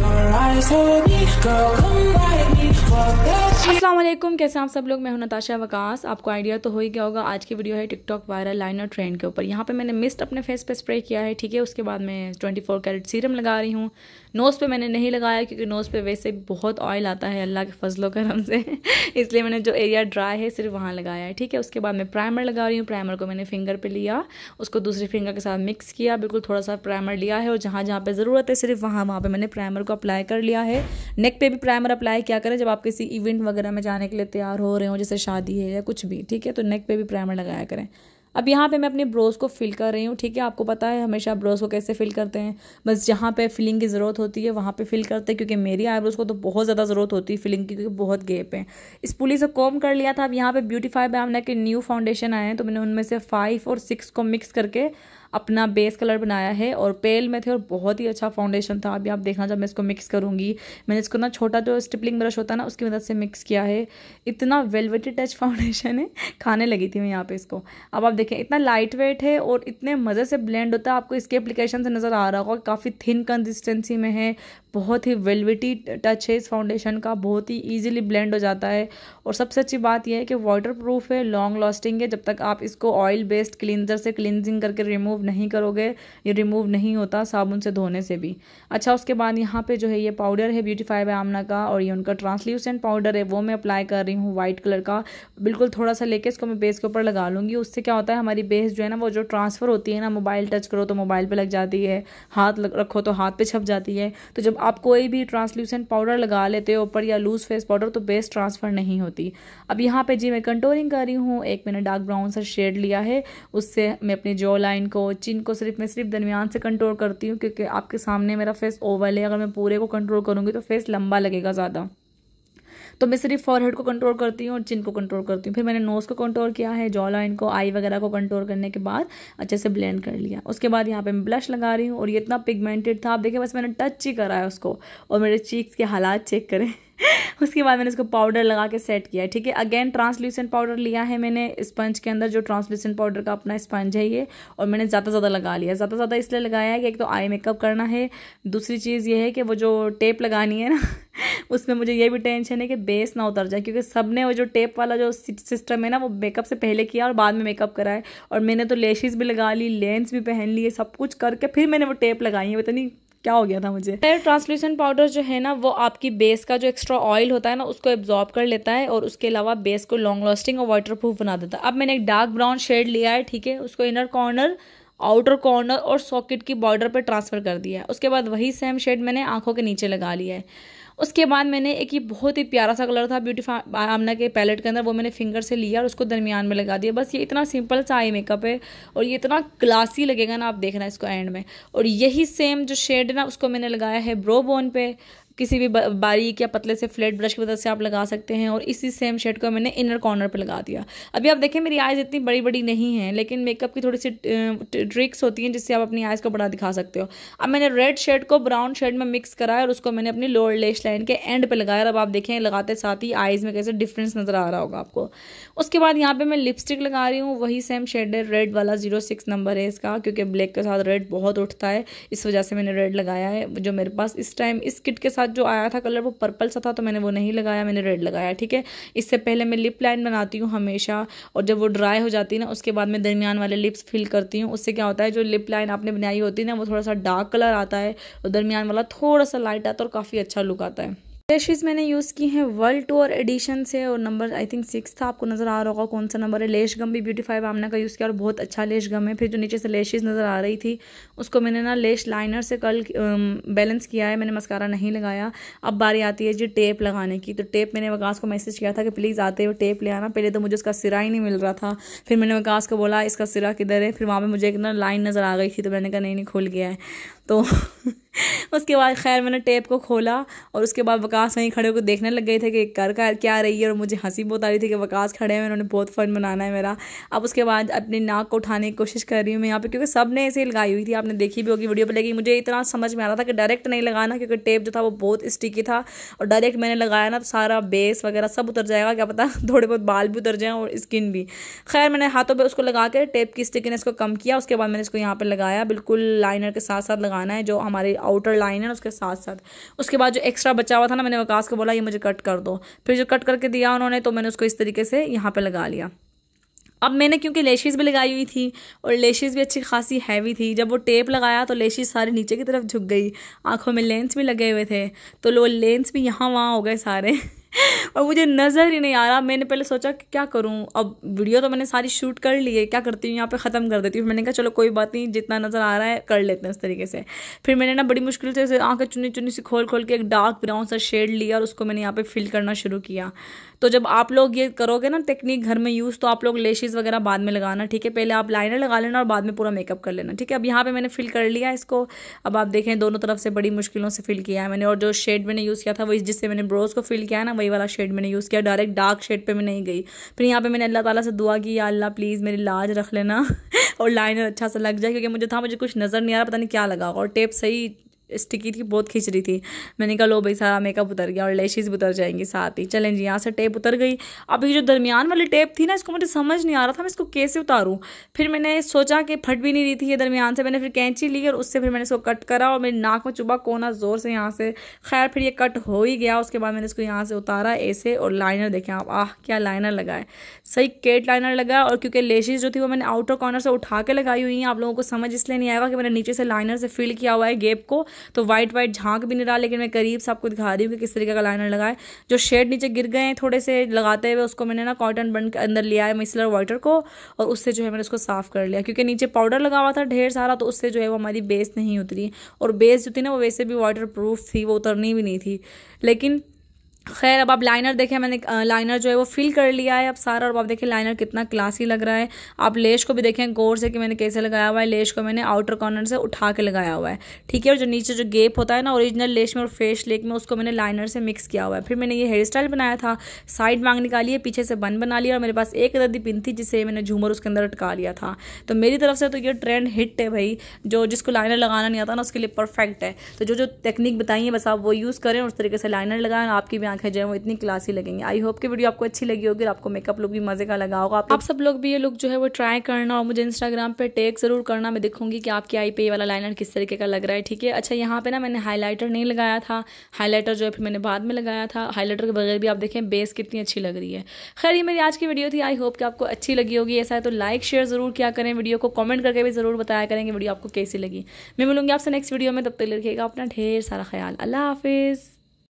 Your eyes hold me, girl, come bite me. Walk Aslam कैसे आप सब लोग मैं हूं नताशा वकास आपको आइडिया तो हो ही गया होगा आज की वीडियो है टिकटॉक वायरल लाइनर ट्रेंड के ऊपर यहाँ पे मैंने मिस्ट अपने फेस पे स्प्रे किया है ठीक है उसके बाद मैं 24 कैरेट सीरम लगा रही हूँ नोज़ पे मैंने नहीं लगाया क्योंकि नोज़ पे वैसे बहुत ऑयल आता है अल्लाह के फजलो करम से इसलिए मैंने जो एरिया ड्राई है सिर्फ वहाँ लगाया है ठीक है उसके बाद मैं प्राइमर लगा रही हूँ प्राइमर को मैंने फिंगर पर लिया उसको दूसरे फिंगर के साथ मिक्स किया बिल्कुल थोड़ा सा प्राइमर लिया है और जहाँ जहाँ पर ज़रूरत है सिर्फ वहाँ वहाँ पर मैंने प्राइमर को अप्लाई कर लिया है नेक पर भी प्राइमर अप्लाई क्या करें जब आप किसी इवेंट वगैरह वगैरह में जाने के लिए तैयार हो रहे हो जैसे शादी है या कुछ भी ठीक है तो नेक पे भी प्राइमर लगाया करें अब यहाँ पे मैं अपने ब्रोज को फिल कर रही हूँ ठीक है आपको पता है हमेशा ब्रोज को कैसे फिल करते हैं बस जहाँ पे फिलिंग की ज़रूरत होती है वहाँ पे फिल करते हैं क्योंकि मेरी आईब्रोज को तो बहुत ज़्यादा ज़रूरत होती है फिलिंग की क्योंकि बहुत गेप है इस पुली से कॉम कर लिया था अब यहाँ पे ब्यूटीफाई बैम ने के न्यू फाउंडेशन आए हैं तो मैंने उनमें से फाइव और सिक्स को मिक्स करके अपना बेस कलर बनाया है और पेल में थे और बहुत ही अच्छा फाउंडेशन था अभी आप देखना जब मैं इसको मिक्स करूँगी मैंने इसको ना छोटा जो स्टिपलिंग ब्रश होता है ना उसकी मदद से मिक्स किया है इतना वेलवेटी टच फाउंडेशन है खाने लगी थी मैं यहाँ पे इसको अब आप देखें इतना लाइट वेट है और इतने मज़े से ब्लेंड होता है आपको इसके एप्लीकेशन से नज़र आ रहा होगा काफ़ी थिन कंसिस्टेंसी में है बहुत ही वेलवेटी टच है इस फाउंडेशन का बहुत ही ईजिली ब्लेंड हो जाता है और सबसे अच्छी बात यह है कि वाटर प्रूफ है लॉन्ग लास्टिंग है जब तक आप इसको ऑयल बेस्ड क्लिनजर से क्लिनजिंग करके रिमूव नहीं करोगे ये रिमूव नहीं होता साबुन से धोने से भी अच्छा उसके बाद यहाँ पर जो है ये पाउडर है ब्यूटीफाई बाय आमना का और ये उनका ट्रांसल्यूसेंट पाउडर है वो मैं अप्लाई कर रही हूँ वाइट कलर का बिल्कुल थोड़ा सा लेके इसको मैं बेस के ऊपर लगा लूँगी उससे क्या होता है हमारी बेस जो है ना वो जो ट्रांसफ़र होती है ना मोबाइल टच करो तो मोबाइल पर लग जाती है हाथ रखो तो हाथ पर छप जाती है तो जब आप कोई भी ट्रांसल्यूसेंट पाउडर लगा लेते हो ऊपर या लूज फेस पाउडर तो बेस ट्रांसफ़र नहीं होती अब यहाँ पे जी मैं कंटोरिंग कर रही हूँ एक मैंने डार्क ब्राउन सा शेड लिया है उससे मैं अपनी जो लाइन को चिन को सिर्फ मैं सिर्फ दरमियान से कंट्रोल करती हूँ क्योंकि आपके सामने मेरा फेस ओवल है अगर मैं पूरे को कंट्रोल करूँगी तो फेस लंबा लगेगा ज़्यादा तो मैं सिर्फ फॉरहेड को कंट्रोल करती हूँ और चिन को कंट्रोल करती हूँ फिर मैंने नोज़ को कंट्रोल किया है जॉ लाइन को आई वगैरह को कंट्रोल करने के बाद अच्छे से ब्लेंड कर लिया उसके बाद यहाँ पे मैं ब्लश लगा रही हूँ और ये इतना पिगमेंटेड था आप देखिए बस मैंने टच ही करा है उसको और मेरे चीक्स के हालात चेक करें उसके बाद मैंने इसको पाउडर लगा के सेट किया ठीक है अगेन ट्रांसल्यूसेंट पाउडर लिया है मैंने स्पंज के अंदर जो ट्रांसल्यूसेंट पाउडर का अपना स्पंज है ये और मैंने ज़्यादा ज़्यादा लगा लिया ज़्यादा ज़्यादा इसलिए लगाया है कि एक तो आई मेकअप करना है दूसरी चीज़ ये है कि वो जो टेप लगानी है ना उसमें मुझे ये भी टेंशन है कि बेस ना उतर जाए क्योंकि सब ने वो जो टेप वाला जो सिस्टम है ना वो मेकअप से पहले किया और बाद में मेकअप कराए और मैंने तो लेशेज़ भी लगा ली लेंस भी पहन लिए सब कुछ करके फिर मैंने वो टेप लगाई है पता नहीं क्या हो गया था मुझे हेयर ट्रांसल्यूशन पाउडर जो है ना वो आपकी बेस का जो एक्स्ट्रा ऑयल होता है ना उसको एब्जॉर्ब कर लेता है और उसके अलावा बेस को लॉन्ग लास्टिंग और वाटर प्रूफ बना देता है अब मैंने एक डार्क ब्राउन शेड लिया है ठीक है उसको इनर कॉर्नर आउटर कॉर्नर और सॉकेट की बॉर्डर पर ट्रांसफ़र कर दिया है उसके बाद वही सेम शेड मैंने आंखों के नीचे लगा लिया है उसके बाद मैंने एक ये बहुत ही प्यारा सा कलर था ब्यूटी आमना के पैलेट के अंदर वो मैंने फिंगर से लिया और उसको दरमियान में लगा दिया बस ये इतना सिंपल सा आई मेकअप है और ये इतना क्लासी लगेगा ना आप देखना इसको एंड में और यही सेम जो शेड है ना उसको मैंने लगाया है ब्रो बोन पे किसी भी बारीक या पतले से फ्लेट ब्रश की मदद से आप लगा सकते हैं और इसी सेम शेड को मैंने इनर कॉर्नर पर लगा दिया अभी आप देखें मेरी आइज़ इतनी बड़ी बड़ी नहीं है लेकिन मेकअप की थोड़ी सी ट्रिक्स होती हैं जिससे आप अपनी आइज़ को बड़ा दिखा सकते हो अब मैंने रेड शेड को ब्राउन शेड में मिक्स कराया और उसको मैंने अपनी लोअर लेश लाइन के एंड पर लगाया और अब आप देखें लगाते साथ ही आइज़ में कैसे डिफरेंस नज़र आ रहा होगा आपको उसके बाद यहाँ पर मैं लिपस्टिक लगा रही हूँ वही सेम शेड है रेड वाला जीरो सिक्स नंबर है इसका क्योंकि ब्लैक के साथ रेड बहुत उठता है इस वजह से मैंने रेड लगाया है जो मेरे पास इस टाइम इस किट के साथ जो आया था कलर वो पर्पल सा था तो मैंने वो नहीं लगाया मैंने रेड लगाया ठीक है इससे पहले मैं लिप लाइन बनाती हूँ हमेशा और जब वो ड्राई हो जाती है ना उसके बाद मैं दरमियान वाले लिप्स फिल करती हूँ उससे क्या होता है जो लिप लाइन आपने बनाई होती है ना वो थोड़ा सा डार्क कलर आता है और दरमियान वाला थोड़ा सा लाइट आता है और काफ़ी अच्छा लुक आता है लेशेज़ मैंने यूज़ की हैं वर्ल्ड टूर एडिशन से और नंबर आई थिंक सिक्स था आपको नज़र आ रहा होगा कौन सा नंबर है लेश गम भी फाइव आमना का यूज़ किया और बहुत अच्छा लेश गम है फिर जो नीचे से लेशेज़ नज़र आ रही थी उसको मैंने ना लेश लाइनर से कल बैलेंस um, किया है मैंने मस्कारा नहीं लगाया अब बारी आती है जी टेप लगाने की तो टेप मैंने वकास को मैसेज किया था कि प्लीज़ आते हुए टेप ले आना पहले तो मुझे उसका सिरा ही नहीं मिल रहा था फिर मैंने वकास को बोला इसका सिरा किधर है फिर वहाँ पर मुझे एक ना लाइन नज़र आ गई थी तो मैंने कहा नहीं नहीं खुल गया है तो उसके बाद खैर मैंने टेप को खोला और उसके बाद वकास वहीं खड़े होकर देखने लग गए थे कि कर का क्या रही है और मुझे हंसी बहुत आ रही थी कि वकास खड़े हैं उन्होंने बहुत फ़न बनाना है मेरा अब उसके बाद अपनी नाक को उठाने की कोशिश कर रही हूँ मैं यहाँ पे क्योंकि सब ने ऐसे लगाई हुई थी आपने देखी भी होगी वीडियो पर लेकिन मुझे इतना समझ में आ रहा था कि डायरेक्ट नहीं लगाना क्योंकि टेप जो था वो बहुत स्टिकी था और डायरेक्ट मैंने लगाया ना तो सारा बेस वगैरह सब उतर जाएगा क्या पता थोड़े बहुत बाल भी उतर जाएँ और स्किन भी खैर मैंने हाथों पर उसको लगा कर टेप की स्टिकी ने इसको कम किया उसके बाद मैंने इसको यहाँ पर लगाया बिल्कुल लाइनर के साथ साथ लगा दिखाना है जो हमारे आउटर लाइन है उसके साथ साथ उसके बाद जो एक्स्ट्रा बचा हुआ था ना मैंने वकास को बोला ये मुझे कट कर दो फिर जो कट करके दिया उन्होंने तो मैंने उसको इस तरीके से यहाँ पर लगा लिया अब मैंने क्योंकि लेशेज़ भी लगाई हुई थी और लेशेज़ भी अच्छी खासी हैवी थी जब वो टेप लगाया तो लेशेज सारे नीचे की तरफ झुक गई आंखों में लेंस भी लगे हुए थे तो लो लेंस भी यहाँ वहाँ हो गए सारे और मुझे नज़र ही नहीं आ रहा मैंने पहले सोचा कि क्या करूँ अब वीडियो तो मैंने सारी शूट कर ली है क्या करती हूँ यहाँ पे ख़त्म कर देती हूँ मैंने कहा चलो कोई बात नहीं जितना नज़र आ रहा है कर लेते हैं उस तरीके से फिर मैंने ना बड़ी मुश्किल से आँखें चुनी चुनी सी खोल खोल के एक डार्क ब्राउन सा शेड लिया और उसको मैंने यहाँ पर फिल करना शुरू किया तो जब आप लोग ये करोगे ना टेक्निक घर में यूज़ तो आप लोग लेशेज़ वगैरह बाद में लगाना ठीक है पहले आप लाइनर लगा लेना और बाद में पूरा मेकअप कर लेना ठीक है अब यहाँ पे मैंने फिल कर लिया इसको अब आप देखें दोनों तरफ से बड़ी मुश्किलों से फिल किया है मैंने और जो शेड मैंने यूज़ किया था वही जिससे मैंने ब्रोज को फिल किया है ना वही वाला वाला शेड मैंने यूज़ किया डायरेक्ट डार्क शेड पर मैं नहीं गई फिर यहाँ पे मैंने अल्लाह ताला से दुआ की या अल्लाह प्लीज़ मेरी लाज रख लेना और लाइनर अच्छा सा लग जाए क्योंकि मुझे था मुझे कुछ नज़र नहीं आ रहा पता नहीं क्या लगा और टेप सही स्टिकी थी बहुत खींच रही थी मैंने कहा लो भाई सारा मेकअप उतर गया और लेशेज भी उतर जाएंगी साथ ही चलें जी यहाँ से टेप उतर गई अभी जो दरमियान वाली टेप थी ना इसको मुझे समझ नहीं आ रहा था मैं इसको कैसे उतारूँ फिर मैंने सोचा कि फट भी नहीं रही थी ये दरमियान से मैंने फिर कैंची ली और उससे फिर मैंने इसको कट करा और मेरी नाक में चुबा कोना ज़ोर से यहाँ से खैर फिर ये कट हो ही गया उसके बाद मैंने इसको यहाँ से उतारा ऐसे और लाइनर देखें आप आह क्या लाइनर लगाए सही केट लाइनर लगाया और क्योंकि लेशेज जो थी वो मैंने आउटर कॉर्नर से उठा के लगाई हुई हैं आप लोगों को समझ इसलिए नहीं आएगा कि मैंने नीचे से लाइनर से फिल किया हुआ है गेप को तो वाइट वाइट झांक भी नहीं रहा लेकिन मैं करीब से आपको दिखा रही हूँ कि किस तरीके का लाइनर लगाए जो शेड नीचे गिर गए हैं थोड़े से लगाते हुए उसको मैंने ना कॉटन बन के अंदर लिया है मिसलर वाटर को और उससे जो है मैंने उसको साफ़ कर लिया क्योंकि नीचे पाउडर लगा हुआ था ढेर सारा तो उससे जो है वो हमारी बेस नहीं उतरी और बेस जो थी ना वो वैसे भी वाटर प्रूफ थी वो उतरनी भी नहीं थी लेकिन खैर अब आप लाइनर देखें मैंने लाइनर जो है वो फिल कर लिया है अब सारा और आप देखिए लाइनर कितना क्लासी लग रहा है आप लेश को भी देखें गौर से कि मैंने कैसे लगाया हुआ है लेश को मैंने आउटर कॉर्नर से उठा के लगाया हुआ है ठीक है और जो नीचे जो गेप होता है ना ओरिजिनल लेश में और फेस लेक में उसको मैंने लाइनर से मिक्स किया हुआ है फिर मैंने ये हेयर स्टाइल बनाया था साइड मांग निकाली है पीछे से बन बना लिया और मेरे पास एक अदर पिन थी जिसे मैंने झूमर उसके अंदर अटका लिया था तो मेरी तरफ से तो ये ट्रेंड हिट है भाई जो जिसको लाइनर लगाना नहीं आता ना उसके लिए परफेक्ट है तो जो जो टेक्निक बताइए बस आप वो यूज़ करें उस तरीके से लाइनर लगाएं आपकी भी आंखें जो है वो इतनी क्लासी लगेंगी आई होप कि वीडियो आपको अच्छी लगी होगी और आपको मेकअप लुक भी मजे का लगा होगा आप, सब लोग भी ये लुक जो है वो ट्राई करना और मुझे इंस्टाग्राम पर टेक जरूर करना मैं दिखूंगी कि आपकी आई पे वाला लाइनर किस तरीके का लग रहा है ठीक है अच्छा यहाँ पे ना मैंने हाईलाइटर नहीं लगाया था हाईलाइटर जो है फिर मैंने बाद में लगाया था हाईलाइटर के बगैर भी आप देखें बेस कितनी अच्छी लग रही है खैर ये मेरी आज की वीडियो थी आई होप कि आपको अच्छी लगी होगी ऐसा है तो लाइक शेयर जरूर किया करें वीडियो को कमेंट करके भी जरूर बताया करें कि वीडियो आपको कैसी लगी मैं मिलूंगी आपसे नेक्स्ट वीडियो में तब तक लिखेगा अपना ढेर सारा ख्याल अल्लाह हाफिज़